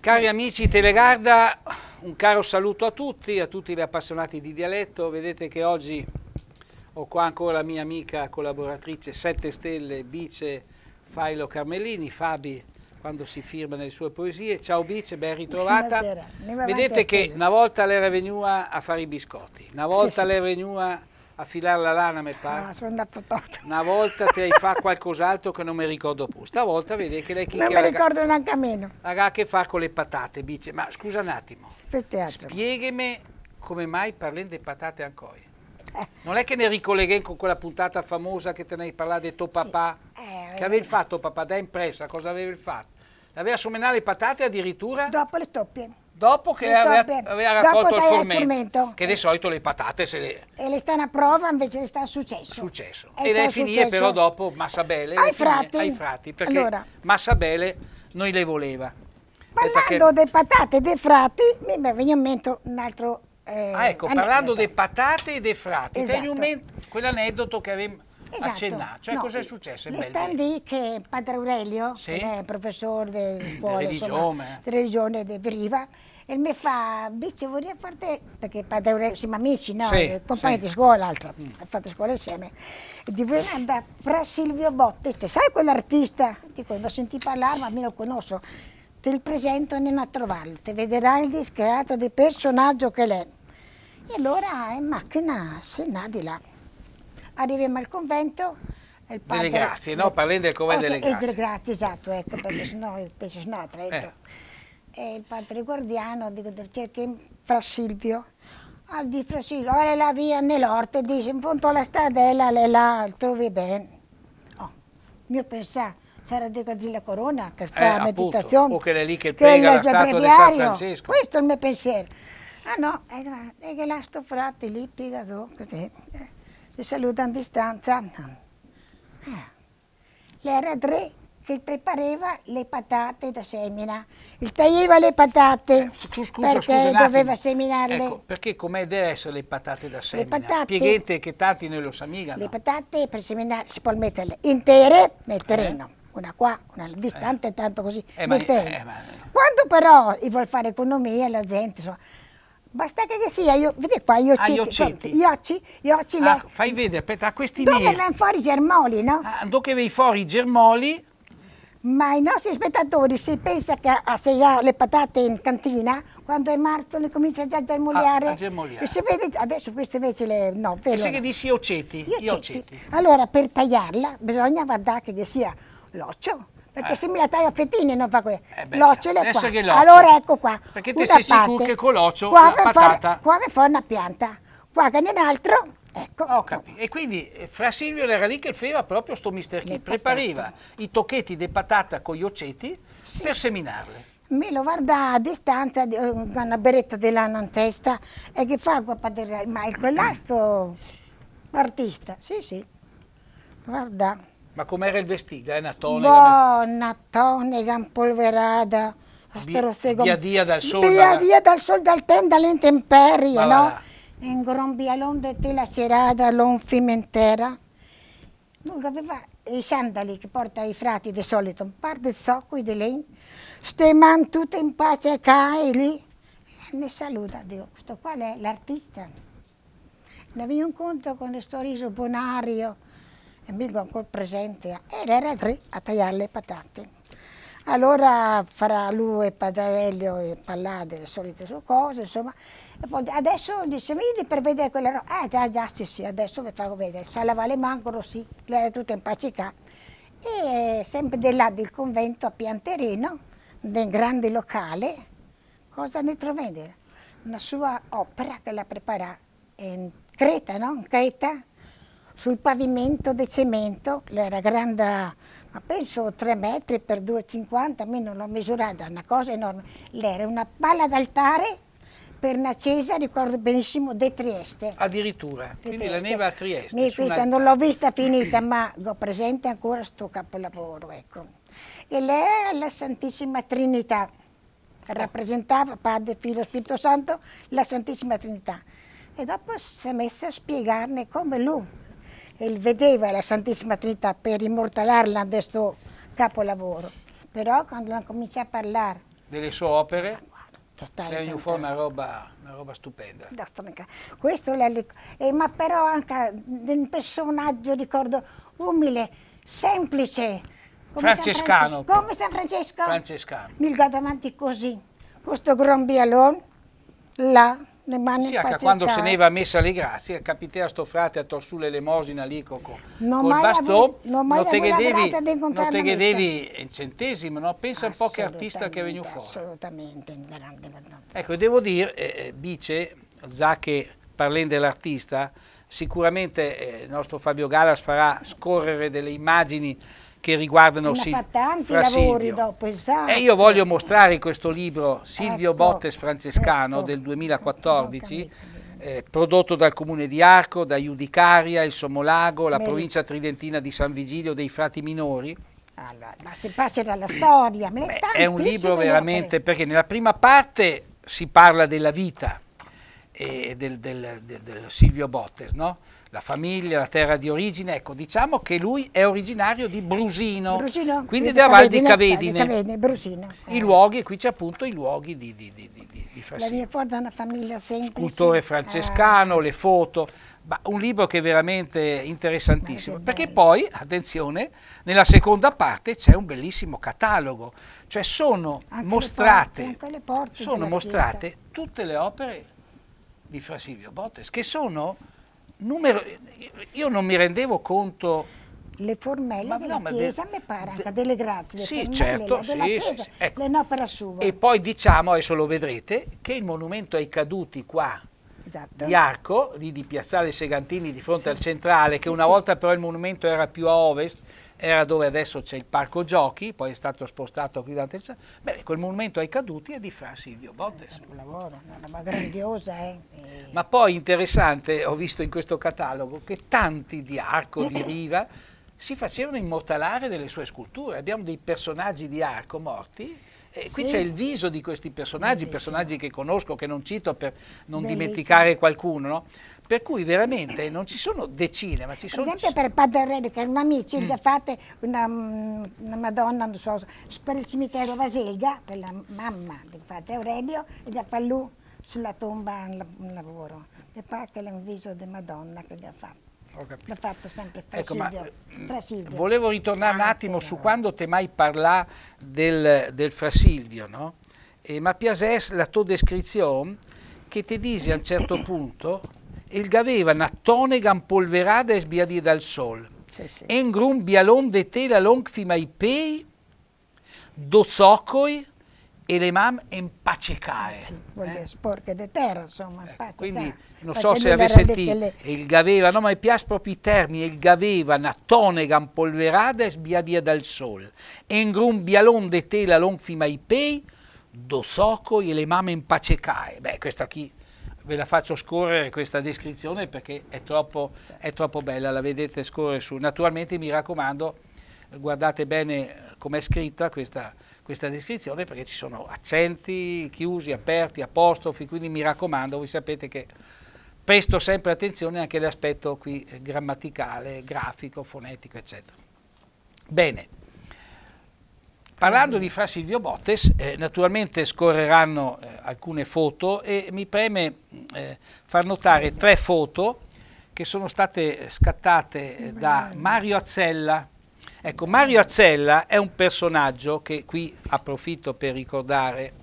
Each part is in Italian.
Cari amici Telegarda, un caro saluto a tutti, a tutti gli appassionati di dialetto. Vedete che oggi ho qua ancora la mia amica collaboratrice 7 Stelle, Bice Failo Carmelini, Fabi, quando si firma nelle sue poesie. Ciao Bice, ben ritrovata. Buonasera. Vedete che una volta l'era venuta a fare i biscotti, una volta sì, l'era venuta a filare la lana, mi pare. Ah, sono andata tutta. Una volta ti hai fatto qualcos'altro che non mi ricordo più. Stavolta vedi che lei chi Non mi ricordo neanche a meno. Raga, che fa con le patate, bice? Ma scusa un attimo. Per teatro. Spiegami come mai parlendo di patate ancora. Eh. Non è che ne ricolleghiamo con quella puntata famosa che te ne hai parlato di eh, eh. tuo papà? Sì. Eh, che avevi fatto papà da impressa cosa avevi fatto? Aveva sommenato le patate addirittura? Dopo le stoppie. Dopo che aveva, aveva raccolto il formento, formento, che di solito le patate se le... E le stanno a prova, invece le sta successo. Successo. E, e lei finì però dopo Massabele... Ai frati. Ai frati, perché allora. Massabele noi le voleva. Parlando delle patate dei frati, mi veniva in mente un altro eh, ah, ecco, aneddoto. parlando delle patate e dei frati, esatto. quell'aneddoto che avevamo esatto. accennato, cioè no, cosa è successo? È stand lì che padre Aurelio, sì? che eh, è professore di scuola, di religione, insomma, di religione di Briva, e mi fa, bici vorrei farti, perché padre, siamo amici, no? Sì, il compagno sì. di scuola, altro, ha fatto scuola insieme. E di voi andare fra Silvio Bottes, sai quell'artista? Dico, non senti parlare, ma me lo conosco. Te il presento andiamo a trovarlo, ti vedrai il discreto del personaggio che è. E allora in macchina se n'ha di là. Arriviamo al convento, il padre... Delle grazie, no? Parliamo del convento oh, delle eh, grazie. Delle grazie, esatto, ecco, perché sennò penso sennò a Trento. Eh e il padre guardiano dico, che fra Silvio. Al di fra Silvio, ora la via nell'orto, dice in fondo alla stradella, lei là, trovi bene. Oh, mio pensare, sarà dico di la corona che fa eh, la meditazione. Appunto, o che è lì che, che prega la statua di San Francesco. Questo è il mio pensiero. Ah no, è che là sto frate lì, pigato, così, eh, li saluta a distanza. Eh. L'era tre che preparava le patate da semina. Il taglieva le patate eh, scusa, perché scusa, doveva seminarle. Ecco, perché com'è essere le patate da semina? Le patate, Spiegate che tanti ne lo samigano. Le patate per seminare si può metterle intere nel eh? terreno. Eh. Una qua, una distante, eh. tanto così. Eh, ma, eh, ma... Quando però vuol fare economia, la gente, insomma, Basta che sia, io, vedi qua, io ah, citi, io ci, io ci ah, Fai vedere, aspetta, a questi neri. Dove vengono fuori i germoli, no? Ah, dove vengono fuori i germoli, ma i nostri spettatori, se pensa che a segare le patate in cantina, quando è marzo le comincia già a germogliare. A, ah, a E si vede, adesso queste invece le... No, per Pensa che dici oceti. oceti. Allora, per tagliarla bisogna guardare che sia l'occio, perché eh. se mi la taglio a fettine non fa questo. Eh l'occio è qua. È allora ecco qua. Perché te sei sicuro che con l'occio la patata... Far, qua per fare una pianta, qua che ne è un altro Ecco. Ho capito. E quindi eh, Fra Silvio era lì che faceva proprio sto mister Chi, prepariva i tocchetti di patata con gli occeti sì. per seminarle. Me lo guarda a distanza eh, con una beretta dell'anno in testa e che fa qua padre, ma il quell'asto artista, sì sì, guarda. Ma com'era il vestito? Era nattone? tonega? No, una tonega impolverata. Via, via dal sole. via, dalla... via dal sole, dal tempo, dalle intemperie, no? un grombialon di tela serata, l'on fimentera. Dunque aveva i sandali che porta i frati di solito, un par di zoccoli di legno, ste man in pace qua e lì. Mi saluta, Dio, questo qua è l'artista. Ne avevo un conto con questo riso bonario, e mi ancora presente, ed era lì a tagliare le patate. Allora fra lui e Padavello e Pallade le solite sue cose, insomma. Poi, adesso dice, vieni per vedere quella roba. Eh già, già, sì, sì, adesso vi faccio vedere. Salava le mangoro, sì, lei era tutta impacicata. E sempre di là del convento a Pianterino, nel grande locale, cosa ne trovate? Una sua opera che la prepara in Creta, no? In Creta, sul pavimento di cemento, era grande, ma penso 3 metri per 2,50, a me non l'ho misurata, una cosa enorme. Era una palla d'altare per una cesa, ricordo benissimo, di Trieste. Addirittura, di quindi Trieste. la neve a Trieste. Mi, questa non l'ho vista finita, ma ho presente ancora sto capolavoro, ecco. E lei è la Santissima Trinità, rappresentava Padre, Figlio, Spirito Santo, la Santissima Trinità. E dopo si è messa a spiegarne come lui il vedeva la Santissima Trinità per immortalarla in questo capolavoro. Però quando hanno cominciato a parlare... Delle sue opere? È ah, una roba, una roba stupenda. Questo è la, eh, ma però anche un personaggio, ricordo, umile, semplice. Come Francescano. San come San Francesco. Francescano. Mi ricordo avanti così, questo grombialone, là. Ne sì, anche quando se ne va messa le grazie, capiteva sto frate a torsù l'elemosina lì co, co, non col bastone, non, non te chiedevi, non te chiedevi un centesimo, no? pensa un po' che artista che è venuto fuori. Assolutamente, grande, Ecco, devo dire, eh, Bice, eh, Zacche, parlando dell'artista, sicuramente eh, il nostro Fabio Galas farà scorrere delle immagini che riguardano Silvio. Ma fa tanti lavori Silvio. dopo, esatto. E io voglio mostrare questo libro Silvio ecco, Bottes Francescano ecco. del 2014, ecco, eh, prodotto dal comune di Arco, da Iudicaria, il Somolago, la Merito. provincia tridentina di San Vigilio dei Frati Minori. Allora, ma se passi dalla storia, Beh, è un libro veramente perché nella prima parte si parla della vita, e del, del, del Silvio Bottes, no? la famiglia, la terra di origine, ecco, diciamo che lui è originario di Brusino, Brusino quindi della Val di Cavedine, Cavedine Brusino, eh. i luoghi, qui c'è appunto i luoghi di, di, di, di, di Frassino. La mia porta è una famiglia semplice. Scultore francescano, ah. le foto, ma un libro che è veramente interessantissimo, perché poi, attenzione, nella seconda parte c'è un bellissimo catalogo, cioè sono Anche mostrate, le porte, le porte sono mostrate tutte le opere di Fra Silvio Bottes, che sono numero... Io non mi rendevo conto... Le formelle ma, della no, Chiesa, de, mi pare, anche de, delle grazie. Le sì, certo, sì, chiesa, sì, ecco. l'opera sua. E poi diciamo, adesso lo vedrete, che il monumento ai caduti qua Esatto. di Arco, di, di Piazzale Segantini di fronte sì. al centrale, che una sì. volta però il monumento era più a ovest, era dove adesso c'è il parco giochi, poi è stato spostato qui da Terza. Bene, quel monumento ai caduti è di Fra Silvio Bottes. Un lavoro, una grandiosa, eh. Ma poi interessante, ho visto in questo catalogo, che tanti di Arco, di Riva, si facevano immortalare delle sue sculture. Abbiamo dei personaggi di Arco morti eh, sì. Qui c'è il viso di questi personaggi, Bellissimo. personaggi che conosco, che non cito per non Bellissimo. dimenticare qualcuno, no? Per cui veramente non ci sono decine, ma ci sono... Per esempio per Padre Paderelli, che è un amico, mm. fate una, mm, una, Madonna, non so, per il cimitero Vaselga, per la mamma del Padre Aurelio, e ha fatto lui sulla tomba un lavoro. E poi che è un viso di Madonna che gli ha fatto. L'ha fatto sempre fra, ecco, Silvio, ma, mm, Volevo ritornare un attimo su quando te mai parlà del, del fra Silvio, no? E, ma Piasès, la tua descrizione, che ti dice a un certo punto il gaveva el gavevan attonegan polverades biadir dal sol. Sì, sì. Engrum bialon de tela longfi mai pei, do socoi e le mam empacecare. Sì, vuol dire eh? sporche de terra, insomma, eh, Quindi non so se avete sentito, le... il gaveva, no ma piace proprio i termini, il gaveva, natonegan polverades biadia dal sol, engrum bialon de tela longfi mai pei, do socoi e le mam empacecare. Beh, questo chi ve la faccio scorrere questa descrizione perché è troppo, è troppo bella, la vedete scorrere su. Naturalmente mi raccomando, guardate bene com'è scritta questa, questa descrizione perché ci sono accenti chiusi, aperti, apostrofi, quindi mi raccomando, voi sapete che presto sempre attenzione anche all'aspetto qui grammaticale, grafico, fonetico, eccetera. Bene. Parlando di Fra Silvio Bottes, eh, naturalmente scorreranno eh, alcune foto e mi preme eh, far notare tre foto che sono state scattate eh, da Mario Azzella. Ecco, Mario Azzella è un personaggio che qui approfitto per ricordare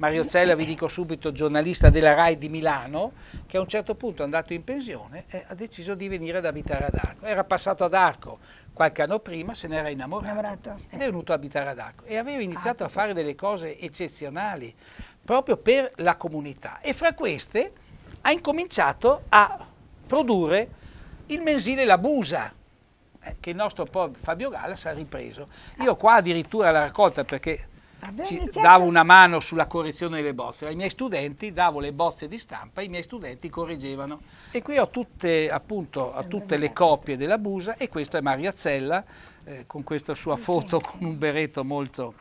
Mario Cella, vi dico subito, giornalista della RAI di Milano, che a un certo punto è andato in pensione e ha deciso di venire ad abitare ad Arco. Era passato ad Arco qualche anno prima, se n'era innamorato, innamorato. ed è venuto ad abitare ad Arco e aveva iniziato ah, a fare delle cose eccezionali proprio per la comunità e fra queste ha incominciato a produrre il mensile La Busa, eh, che il nostro Fabio Gallas ha ripreso. Io qua addirittura la raccolta perché ci, davo una mano sulla correzione delle bozze, ai miei studenti davo le bozze di stampa, i miei studenti correggevano. E qui ho tutte, appunto, tutte le copie della Busa e questo è Mariazzella eh, con questa sua foto con un berretto molto,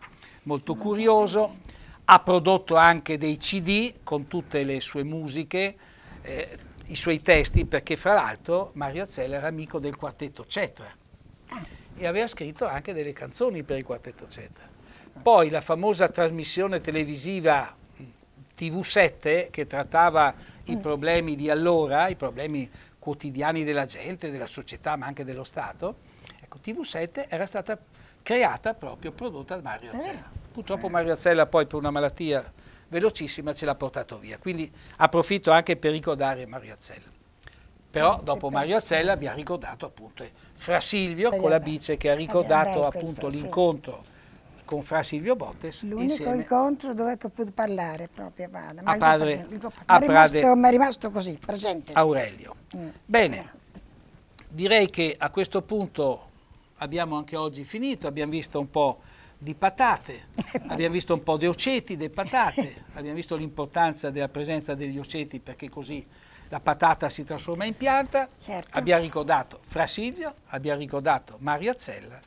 molto curioso. Ha prodotto anche dei CD con tutte le sue musiche. Eh, i suoi testi perché fra l'altro Mario Azzella era amico del quartetto Cetra ah. e aveva scritto anche delle canzoni per il quartetto Cetra. Poi la famosa trasmissione televisiva TV7 che trattava i mm. problemi di allora, i problemi quotidiani della gente, della società, ma anche dello Stato. Ecco, TV7 era stata creata proprio, prodotta da Mario eh. Azzella. Purtroppo Mario Azzella poi per una malattia velocissima ce l'ha portato via. Quindi approfitto anche per ricordare Mario Azzella. Però eh, dopo Mario Azzella vi ha ricordato appunto Fra Silvio con la bice che ha ricordato appunto l'incontro con fra Silvio Bottes. L'unico insieme... incontro dove ho potuto parlare proprio a Padre. A Padre. A Padre. Mi è rimasto così, presente. Aurelio. Mm. Bene, direi che a questo punto abbiamo anche oggi finito, abbiamo visto un po' di patate, abbiamo visto un po' di oceti, delle patate, abbiamo visto l'importanza della presenza degli oceti perché così la patata si trasforma in pianta, certo. abbiamo ricordato Fra Silvio, abbiamo ricordato Mario Azzella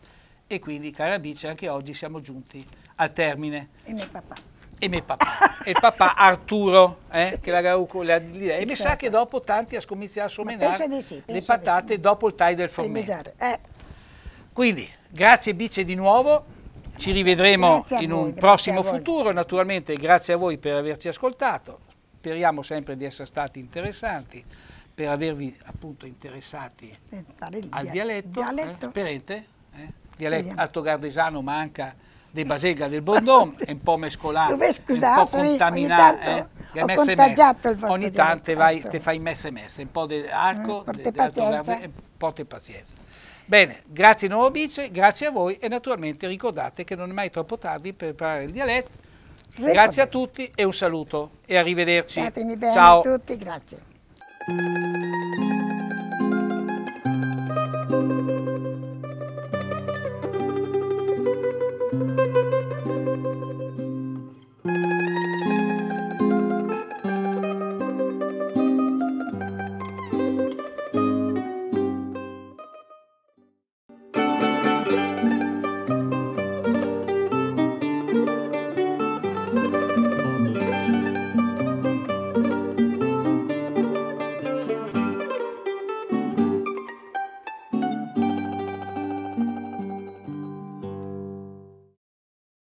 e quindi, cara Bice, anche oggi siamo giunti al termine. E mio papà. E mio papà. e papà Arturo, eh, che la Gauco le ha di E mi sa certo. che dopo tanti a scommiziare a somenare sì, le patate sì. dopo il taglio del formento. Eh. Quindi, grazie Bice di nuovo. Ci rivedremo voi, in un prossimo futuro, naturalmente grazie a voi per averci ascoltato, speriamo sempre di essere stati interessanti, per avervi appunto interessati al dialetto, dialetto. Eh, sperete? Eh? dialetto Alto Gardesano manca di Basega del Bondon, è un po' mescolato, Dove, scusate, un po' contaminato. Ogni tanto, eh, messe, messe. Il ogni tanto vai, ti fai messe messe, un po' di arco, mm, pazienza. Bene, grazie Nuovo Bice, grazie a voi e naturalmente ricordate che non è mai troppo tardi per preparare il dialetto. Ricordate. Grazie a tutti e un saluto e arrivederci. Ciao a tutti, grazie.